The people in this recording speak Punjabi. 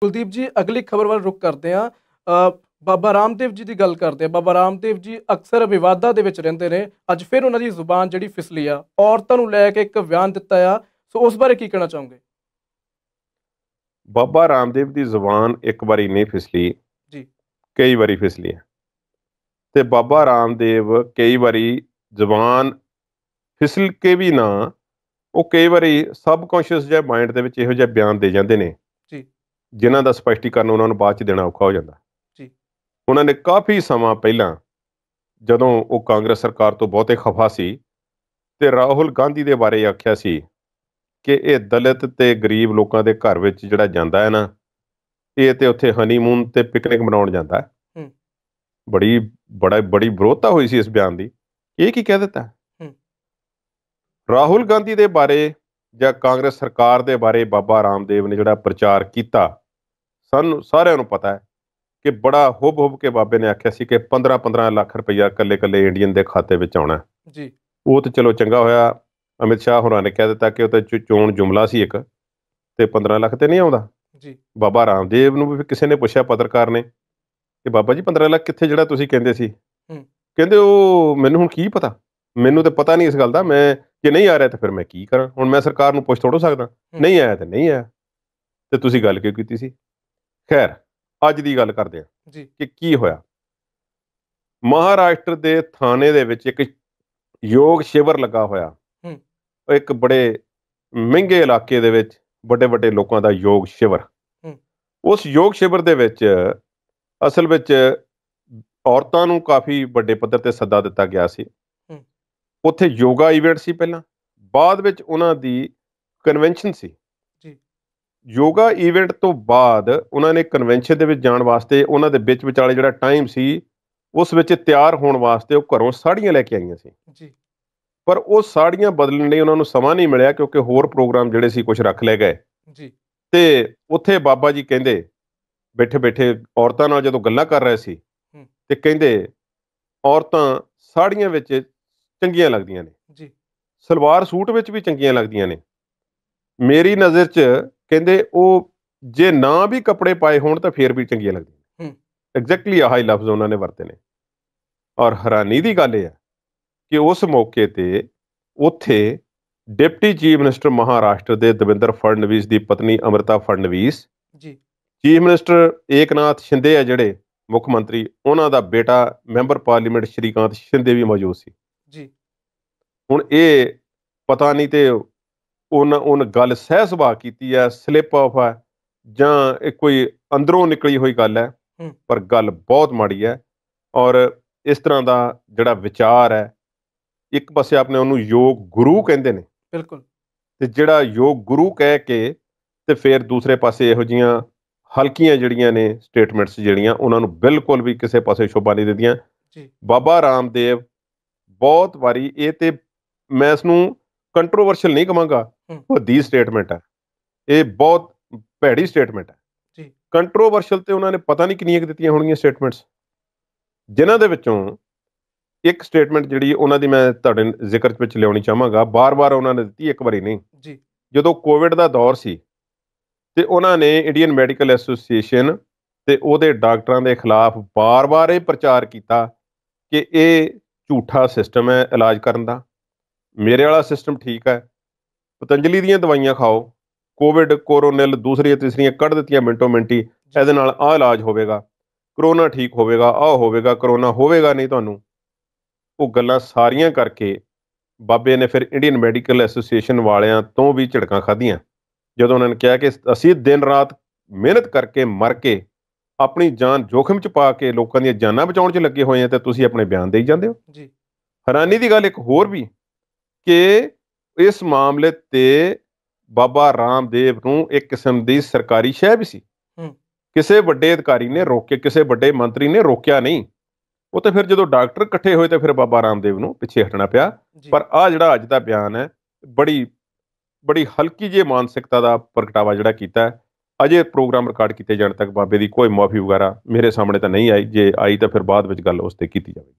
ਕੁਲਦੀਪ ਜੀ ਅਗਲੀ ਖਬਰ ਵੱਲ ਰੁਕ ਕਰਦੇ ਆ ਬਾਬਾ ਰਾਮਦੇਵ ਜੀ ਦੀ ਗੱਲ ਕਰਦੇ ਆ ਬਾਬਾ ਰਾਮਦੇਵ ਜੀ ਅਕਸਰ ਵਿਵਾਦਾਂ ਦੇ ਵਿੱਚ ਰਹਿੰਦੇ ਨੇ ਅੱਜ ਫਿਰ ਉਹਨਾਂ ਦੀ ਜ਼ੁਬਾਨ ਜਿਹੜੀ ਫਿਸਲੀ ਆ ਔਰਤਾਂ ਨੂੰ ਲੈ ਕੇ ਇੱਕ ਬਿਆਨ ਦਿੱਤਾ ਆ ਸੋ ਉਸ ਬਾਰੇ ਕੀ ਕਹਿਣਾ ਚਾਹੋਗੇ ਬਾਬਾ ਰਾਮਦੇਵ ਦੀ ਜ਼ੁਬਾਨ ਇੱਕ ਵਾਰੀ ਨਹੀਂ ਫਿਸਲੀ ਜੀ ਕਈ ਵਾਰੀ ਫਿਸਲੀ ਆ ਤੇ ਬਾਬਾ ਰਾਮਦੇਵ ਕਈ ਵਾਰੀ ਜ਼ੁਬਾਨ ਫਿਸਲ ਕੇ ਵੀ ਨਾ ਉਹ ਕਈ ਵਾਰੀ ਸਬਕੌਂਸ਼ੀਅਸ ਜਿਹਾ ਮਾਈਂਡ ਦੇ ਵਿੱਚ ਇਹੋ ਜਿਹਾ ਬਿਆਨ ਦੇ ਜਾਂਦੇ ਨੇ ਜਿਨ੍ਹਾਂ ਦਾ ਸਪਸ਼ਟੀਕਰਨ ਉਹਨਾਂ ਨੂੰ ਬਾਅਦ ਚ ਦੇਣਾ ਔਖਾ ਹੋ ਜਾਂਦਾ ਜੀ ਉਹਨਾਂ ਨੇ ਕਾਫੀ ਸਮਾਂ ਪਹਿਲਾਂ ਜਦੋਂ ਉਹ ਕਾਂਗਰਸ ਸਰਕਾਰ ਤੋਂ ਬਹੁਤੇ ਖਫਾ ਸੀ ਤੇ ਰਾਹੁਲ ਗਾਂਧੀ ਦੇ ਬਾਰੇ ਆਖਿਆ ਸੀ ਕਿ ਇਹ ਦਲਿਤ ਤੇ ਗਰੀਬ ਲੋਕਾਂ ਦੇ ਘਰ ਵਿੱਚ ਜਿਹੜਾ ਜਾਂਦਾ ਹੈ ਨਾ ਇਹ ਤੇ ਉੱਥੇ ਹਨੀਮੂਨ ਤੇ ਪਿਕਨਿਕ ਮਨਾਉਣ ਜਾਂਦਾ ਹੈ ਬੜੀ ਬੜਾ ਬੜੀ ਵਿਰੋਧਤਾ ਹੋਈ ਸੀ ਇਸ ਬਿਆਨ ਦੀ ਇਹ ਕੀ ਕਹਿ ਦਿੱਤਾ ਰਾਹੁਲ ਗਾਂਧੀ ਦੇ ਬਾਰੇ ਜਾਂ ਕਾਂਗਰਸ ਸਰਕਾਰ ਦੇ ਬਾਰੇ ਬਾਬਾ ਰਾਮਦੇਵ ਨੇ ਜਿਹੜਾ ਪ੍ਰਚਾਰ ਕੀਤਾ ਸਾਨੂੰ ਸਾਰਿਆਂ ਨੂੰ ਪਤਾ ਹੈ ਕਿ ਬੜਾ ਹੁਬ ਹੁਬ ਕੇ ਬਾਬੇ ਨੇ ਆਖਿਆ ਸੀ ਕਿ 15 15 ਲੱਖ ਰੁਪਈਆ ਕੱਲੇ ਕੱਲੇ ਇੰਡੀਅਨ ਦੇ ਖਾਤੇ ਵਿੱਚ ਆਉਣਾ ਜੀ ਉਹ ਤੇ ਚਲੋ ਚੰਗਾ ਹੋਇਆ ਅਮਿਤ ਸ਼ਾਹ ਹੋਰਾਂ ਨੇ ਕਹਿ ਦਿੱਤਾ ਕਿ ਉਹ ਤਾਂ ਚੋਣ ਜੁਮਲਾ ਸੀ ਇੱਕ ਤੇ 15 ਲੱਖ ਤੇ ਨਹੀਂ ਆਉਂਦਾ ਜੀ ਬਾਬਾ ਰਾਮਦੇਵ ਨੂੰ ਵੀ ਕਿਸੇ ਨੇ ਪੁੱਛਿਆ ਪੱਤਰਕਾਰ ਨੇ ਕਿ ਬਾਬਾ ਜੀ 15 ਲੱਖ ਕਿੱਥੇ ਜਿਹੜਾ ਤੁਸੀਂ ਕਹਿੰਦੇ ਸੀ ਕਹਿੰਦੇ ਉਹ ਮੈਨੂੰ ਹੁਣ ਕੀ ਪਤਾ ਮੈਨੂੰ ਤੇ ਪਤਾ ਨਹੀਂ ਇਸ ਗੱਲ ਦਾ ਮੈਂ ਜੇ ਨਹੀਂ ਆ ਰਿਹਾ ਤਾਂ ਫਿਰ ਮੈਂ ਕੀ ਕਰਾਂ ਹੁਣ ਮੈਂ ਸਰਕਾਰ ਨੂੰ ਪੁੱਛ ਥੋੜੋ ਸਕਦਾ ਨਹੀਂ ਆਇਆ ਤੇ ਨਹੀਂ ਆਇਆ ਤੇ ਤੁਸੀਂ ਗੱਲ ਕਿਉਂ ਕੀਤੀ ਸੀ ਖੈਰ ਅੱਜ ਦੀ ਗੱਲ ਕਰਦੇ ਆ ਜੀ ਕਿ ਕੀ ਹੋਇਆ ਮਹਾਰਾਸ਼ਟਰ ਦੇ ਥਾਣੇ ਦੇ ਵਿੱਚ ਇੱਕ ਯੋਗ ਸ਼ਿਵਰ ਲੱਗਾ ਹੋਇਆ ਹੂੰ ਇੱਕ ਬੜੇ ਮਹਿੰਗੇ ਇਲਾਕੇ ਦੇ ਵਿੱਚ ਵੱਡੇ ਵੱਡੇ ਲੋਕਾਂ ਦਾ ਯੋਗ ਸ਼ਿਵਰ ਉਸ ਯੋਗ ਸ਼ਿਵਰ ਦੇ ਵਿੱਚ ਅਸਲ ਵਿੱਚ ਔਰਤਾਂ ਨੂੰ ਕਾਫੀ ਵੱਡੇ ਪੱਧਰ ਤੇ ਸੱਦਾ ਦਿੱਤਾ ਗਿਆ ਸੀ ਉੱਥੇ ਯੋਗਾ ਇਵੈਂਟ ਸੀ ਪਹਿਲਾਂ ਬਾਅਦ ਵਿੱਚ ਉਹਨਾਂ ਦੀ ਕਨਵੈਨਸ਼ਨ ਸੀ ਯੋਗਾ ਇਵੈਂਟ ਤੋਂ ਬਾਅਦ ਉਹਨਾਂ ਨੇ ਕਨਵੈਨਸ਼ਨ ਦੇ ਵਿੱਚ ਜਾਣ ਵਾਸਤੇ ਉਹਨਾਂ ਦੇ ਵਿੱਚ ਵਿਚਾਲੇ ਜਿਹੜਾ ਟਾਈਮ ਸੀ ਉਸ ਵਿੱਚ ਤਿਆਰ ਹੋਣ ਵਾਸਤੇ ਉਹ ਘਰੋਂ ਸਾੜੀਆਂ ਲੈ ਕੇ ਆਈਆਂ ਸੀ ਜੀ ਪਰ ਉਹ ਸਾੜੀਆਂ ਬਦਲਣ ਲਈ ਉਹਨਾਂ ਨੂੰ ਸਮਾਂ ਨਹੀਂ ਮਿਲਿਆ ਕਿਉਂਕਿ ਹੋਰ ਪ੍ਰੋਗਰਾਮ ਜਿਹੜੇ ਸੀ ਕੁਝ ਰੱਖ ਲਏ ਗਏ ਜੀ ਤੇ ਉੱਥੇ ਬਾਬਾ ਜੀ ਕਹਿੰਦੇ ਬੈਠੇ ਬੈਠੇ ਔਰਤਾਂ ਨਾਲ ਜਦੋਂ ਗੱਲਾਂ ਕਰ ਰਹੇ ਸੀ ਤੇ ਕਹਿੰਦੇ ਔਰਤਾਂ ਸਾੜੀਆਂ ਵਿੱਚ ਚੰਗੀਆਂ ਲੱਗਦੀਆਂ ਨੇ ਜੀ ਸਲਵਾਰ ਸੂਟ ਵਿੱਚ ਵੀ ਚੰਗੀਆਂ ਲੱਗਦੀਆਂ ਨੇ ਮੇਰੀ ਨਜ਼ਰ 'ਚ ਕਹਿੰਦੇ ਉਹ ਜੇ ਨਾ ਵੀ ਕੱਪੜੇ ਪਾਏ ਹੋਣ ਤਾਂ ਫੇਰ ਵੀ ਚੰਗੀਆਂ ਲੱਗਦੀਆਂ ਹੂੰ ਐਗਜ਼ੈਕਟਲੀ ਆਹ ਹੀ ਲਫ਼ਜ਼ ਉਹਨਾਂ ਨੇ ਵਰਤੇ ਨੇ ਔਰ ਹੈਰਾਨੀ ਦੀ ਗੱਲ ਇਹ ਹੈ ਕਿ ਉਸ ਮੌਕੇ ਤੇ ਉੱਥੇ ਡਿਪਟੀ ਚੀਫ ਮਿਨਿਸਟਰ ਮਹਾਰਾਸ਼ਟਰ ਦੇ ਦਵਿੰਦਰ ਫੜਨਵੀਸ ਦੀ ਪਤਨੀ ਅਮਰਤਾ ਫੜਨਵੀਸ ਜੀ ਚੀਫ ਮਿਨਿਸਟਰ ਏਕਨਾਥ ਸ਼ਿੰਦੇ ਆ ਜਿਹੜੇ ਮੁੱਖ ਮੰਤਰੀ ਉਹਨਾਂ ਦਾ ਬੇਟਾ ਮੈਂਬਰ ਪਾਰਲੀਮੈਂਟ ਸ਼੍ਰੀਕਾਂਤ ਸ਼ਿੰਦੇ ਵੀ ਮੌਜੂਦ ਸੀ ਜੀ ਹੁਣ ਇਹ ਪਤਾ ਨਹੀਂ ਤੇ ਉਹਨ ਉਹਨ ਗੱਲ ਸਹਿ ਸੁਭਾ ਕੀਤੀ ਹੈ ਸਲਿਪ ਆਫ ਹੈ ਜਾਂ ਇਹ ਕੋਈ ਅੰਦਰੋਂ ਨਿਕਲੀ ਹੋਈ ਗੱਲ ਹੈ ਪਰ ਗੱਲ ਬਹੁਤ ਮਾੜੀ ਹੈ ਔਰ ਇਸ ਤਰ੍ਹਾਂ ਦਾ ਜਿਹੜਾ ਵਿਚਾਰ ਹੈ ਇੱਕ ਪਾਸੇ ਆਪਨੇ ਉਹਨੂੰ ਯੋਗ ਗੁਰੂ ਕਹਿੰਦੇ ਨੇ ਬਿਲਕੁਲ ਤੇ ਜਿਹੜਾ ਯੋਗ ਗੁਰੂ ਕਹਿ ਕੇ ਤੇ ਫਿਰ ਦੂਸਰੇ ਪਾਸੇ ਇਹੋ ਜੀਆਂ ਹਲਕੀਆਂ ਜਿਹੜੀਆਂ ਨੇ ਸਟੇਟਮੈਂਟਸ ਜਿਹੜੀਆਂ ਉਹਨਾਂ ਨੂੰ ਬਿਲਕੁਲ ਵੀ ਕਿਸੇ ਪਾਸੇ ਸ਼ੋਭਾ ਨਹੀਂ ਦਿੰਦੀਆਂ ਜੀ ਬਾਬਾ ਰਾਮਦੇਵ ਬਹੁਤ ਵਾਰੀ ਇਹ ਤੇ ਮੈਂ ਇਸ ਨੂੰ ਕੰਟਰੋਵਰਸ਼ੀਅਲ ਨਹੀਂ ਕਹਾਂਗਾ ਵੱਡੀ ਸਟੇਟਮੈਂਟ ਹੈ ਇਹ ਬਹੁਤ ਭੈੜੀ ਸਟੇਟਮੈਂਟ ਹੈ ਜੀ ਕੰਟਰੋਵਰਸ਼ੀਅਲ ਤੇ ਉਹਨਾਂ ਨੇ ਪਤਾ ਨਹੀਂ ਕਿੰਨੀਆਂ ਦਿੱਤੀਆਂ ਹੋਣਗੀਆਂ ਸਟੇਟਮੈਂਟਸ ਜਿਨ੍ਹਾਂ ਦੇ ਵਿੱਚੋਂ ਇੱਕ ਸਟੇਟਮੈਂਟ ਜਿਹੜੀ ਉਹਨਾਂ ਦੀ ਮੈਂ ਤੁਹਾਡੇ ਜ਼ਿਕਰ ਵਿੱਚ ਲਿਆਉਣੀ ਚਾਹਾਂਗਾ ਬਾਰ-ਬਾਰ ਉਹਨਾਂ ਨੇ ਦਿੱਤੀ ਇੱਕ ਵਾਰੀ ਨਹੀਂ ਜੀ ਜਦੋਂ ਕੋਵਿਡ ਦਾ ਦੌਰ ਸੀ ਤੇ ਉਹਨਾਂ ਨੇ ਇੰਡੀਅਨ ਮੈਡੀਕਲ ਐਸੋਸੀਏਸ਼ਨ ਤੇ ਉਹਦੇ ਡਾਕਟਰਾਂ ਦੇ ਖਿਲਾਫ ਬਾਰ-ਬਾਰ ਇਹ ਪ੍ਰਚਾਰ ਕੀਤਾ ਕਿ ਇਹ ਝੂਠਾ ਸਿਸਟਮ ਹੈ ਇਲਾਜ ਕਰਨ ਦਾ ਮੇਰੇ ਵਾਲਾ ਸਿਸਟਮ ਠੀਕ ਹੈ ਪਤੰਜਲੀ ਦੀਆਂ ਦਵਾਈਆਂ ਖਾਓ ਕੋਵਿਡ ਕੋਰੋਨਲ ਦੂਸਰੀ ਤੇ ਤੀਸਰੀਆਂ ਕੱਢ ਦਿੱਤੀਆਂ ਮਿੰਟੋ ਮਿੰਟੀ ਇਹਦੇ ਨਾਲ ਆ ਇਲਾਜ ਹੋਵੇਗਾ ਕਰੋਨਾ ਠੀਕ ਹੋਵੇਗਾ ਆ ਹੋਵੇਗਾ ਕਰੋਨਾ ਹੋਵੇਗਾ ਨਹੀਂ ਤੁਹਾਨੂੰ ਉਹ ਗੱਲਾਂ ਸਾਰੀਆਂ ਕਰਕੇ ਬਾਬੇ ਨੇ ਫਿਰ ਇੰਡੀਅਨ ਮੈਡੀਕਲ ਐਸੋਸੀਏਸ਼ਨ ਵਾਲਿਆਂ ਤੋਂ ਵੀ ਝਿੜਕਾਂ ਖਾਧੀਆਂ ਜਦੋਂ ਉਹਨਾਂ ਨੇ ਕਿਹਾ ਕਿ ਅਸੀਂ ਦਿਨ ਰਾਤ ਮਿਹਨਤ ਕਰਕੇ ਮਰ ਕੇ ਆਪਣੀ ਜਾਨ ਜੋਖਮ 'ਚ ਪਾ ਕੇ ਲੋਕਾਂ ਦੀਆਂ ਜਾਨਾਂ ਬਚਾਉਣ 'ਚ ਲੱਗੇ ਹੋਏ ਆ ਤੇ ਤੁਸੀਂ ਆਪਣੇ ਬਿਆਨ ਦੇਈ ਜਾਂਦੇ ਹੋ ਜੀ ਹੈਰਾਨੀ ਦੀ ਗੱਲ ਇੱਕ ਹੋਰ ਵੀ ਕਿ ਇਸ ਮਾਮਲੇ ਤੇ ਬਾਬਾ ਰਾਮਦੇਵ ਨੂੰ ਇੱਕ ਕਿਸਮ ਦੀ ਸਰਕਾਰੀ ਸ਼ਹਿ ਵੀ ਸੀ ਕਿਸੇ ਵੱਡੇ ਅਧਿਕਾਰੀ ਨੇ ਰੋਕੇ ਕਿਸੇ ਵੱਡੇ ਮੰਤਰੀ ਨੇ ਰੋਕਿਆ ਨਹੀਂ ਉਹ ਤੇ ਫਿਰ ਜਦੋਂ ਡਾਕਟਰ ਇਕੱਠੇ ਹੋਏ ਤੇ ਫਿਰ ਬਾਬਾ ਰਾਮਦੇਵ ਨੂੰ ਪਿੱਛੇ ਹਟਣਾ ਪਿਆ ਪਰ ਆ ਜਿਹੜਾ ਅੱਜ ਦਾ ਬਿਆਨ ਹੈ ਬੜੀ ਬੜੀ ਹਲਕੀ ਜੇ ਮਾਨਸਿਕਤਾ ਦਾ ਪ੍ਰਗਟਾਵਾ ਜਿਹੜਾ ਕੀਤਾ ਅਜੇ ਪ੍ਰੋਗਰਾਮ ਰਿਕਾਰਡ ਕੀਤੇ ਜਾਣ ਤੱਕ ਬਾਬੇ ਦੀ ਕੋਈ ਮਾਫੀ ਵਗੈਰਾ ਮੇਰੇ ਸਾਹਮਣੇ ਤਾਂ ਨਹੀਂ ਆਈ ਜੇ ਆਈ ਤਾਂ ਫਿਰ ਬਾਅਦ ਵਿੱਚ ਗੱਲ ਉਸ ਤੇ ਕੀਤੀ ਜਾਵੇਗੀ